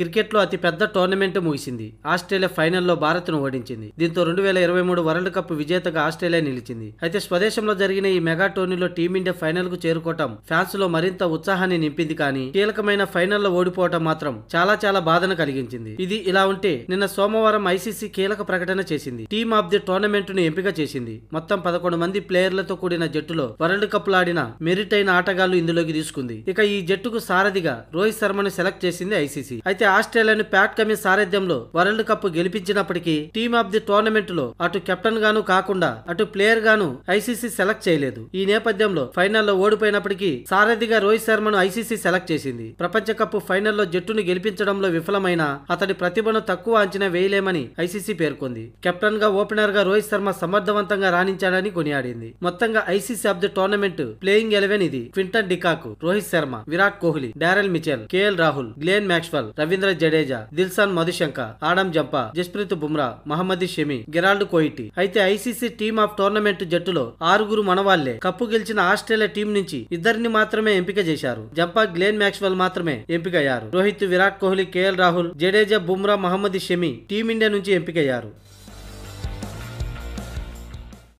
క్రికెట్లో అతి పెద్ద టోర్నమెంట్ ముగిసింది ఆస్ట్రేలియా ఫైనల్లో భారత్ను ఓడించింది దీంతో రెండు వేల ఇరవై మూడు వరల్డ్ కప్ విజేతగా ఆస్ట్రేలియా నిలిచింది అయితే స్వదేశంలో జరిగిన ఈ మెగా టోర్నీలో టీమిండియా ఫైనల్ కు చేరుకోవటం ఫ్యాన్స్ లో మరింత ఉత్సాహాన్ని నింపింది కానీ కీలకమైన ఫైనల్లో ఓడిపోవటం మాత్రం చాలా చాలా బాధను కలిగించింది ఇది ఇలా ఉంటే నిన్న సోమవారం ఐసీసీ కీలక ప్రకటన చేసింది టీమ్ ఆఫ్ ది టోర్నమెంట్ ను ఎంపిక చేసింది మొత్తం పదకొండు మంది ప్లేయర్లతో కూడిన జట్టులో వరల్డ్ కప్ లాడిన మెరిట్ అయిన ఆటగాళ్లు ఇందులోకి తీసుకుంది ఇక ఈ జట్టుకు సారథిగా రోహిత్ శర్మను సెలెక్ట్ చేసింది ఐసీసీ అయితే అయితే ఆస్ట్రేలియాను ప్యాట్ కమిన్ సారథ్యంలో వరల్డ్ కప్ గెలిపించినప్పటికీ టీమ్ ఆఫ్ ది టోర్నమెంట్ లో అటు కెప్టెన్ గాను కాకుండా అటు ప్లేయర్ గాను ఐసీసీ సెలెక్ట్ చేయలేదు ఈ నేపథ్యంలో ఫైనల్లో ఓడిపోయినప్పటికీ సారథిగా రోహిత్ శర్మను ఐసీసీ సెలెక్ట్ చేసింది ప్రపంచ కప్ ఫైనల్లో జట్టును గెలిపించడంలో విఫలమైన అతడి ప్రతిభను తక్కువ అంచనా వేయలేమని ఐసీసీ పేర్కొంది కెప్టెన్ గా ఓపెనర్ గా రోహిత్ శర్మ సమర్థవంతంగా రాణించాడని కొనియాడింది మొత్తంగా ICC of the tournament playing eleven ఇది Quinton de Kock Rohit Sharma Virat Kohli Daryl Mitchell K L Rahul Glenn Maxwell Ravi Ravindra Jadeja Dilshan Madushanka Adam Zampa Jasprit Bumrah Mohammed Shami Gerald Coetzee అయితే ఐసీసీ టీమ్ ఆఫ్ టోర్నమెంట్ జట్టులో ఆరుగురు మనవాళ్లే కప్పు గెలిచిన ఆస్ట్రేలియా టీం నుంచి ఇద్దరిని మాత్రమే ఎంపిక చేశారు జంపా గ్లేన్ మ్యాక్స్వెల్ మాత్రమే ఎంపికయ్యారు రోహిత్ విరాట్ కోహ్లీ కేఎల్ రాహుల్ జడేజా బుమ్రా మహమ్మద్ షమి టీమిండియా నుంచి ఎంపికయ్యారు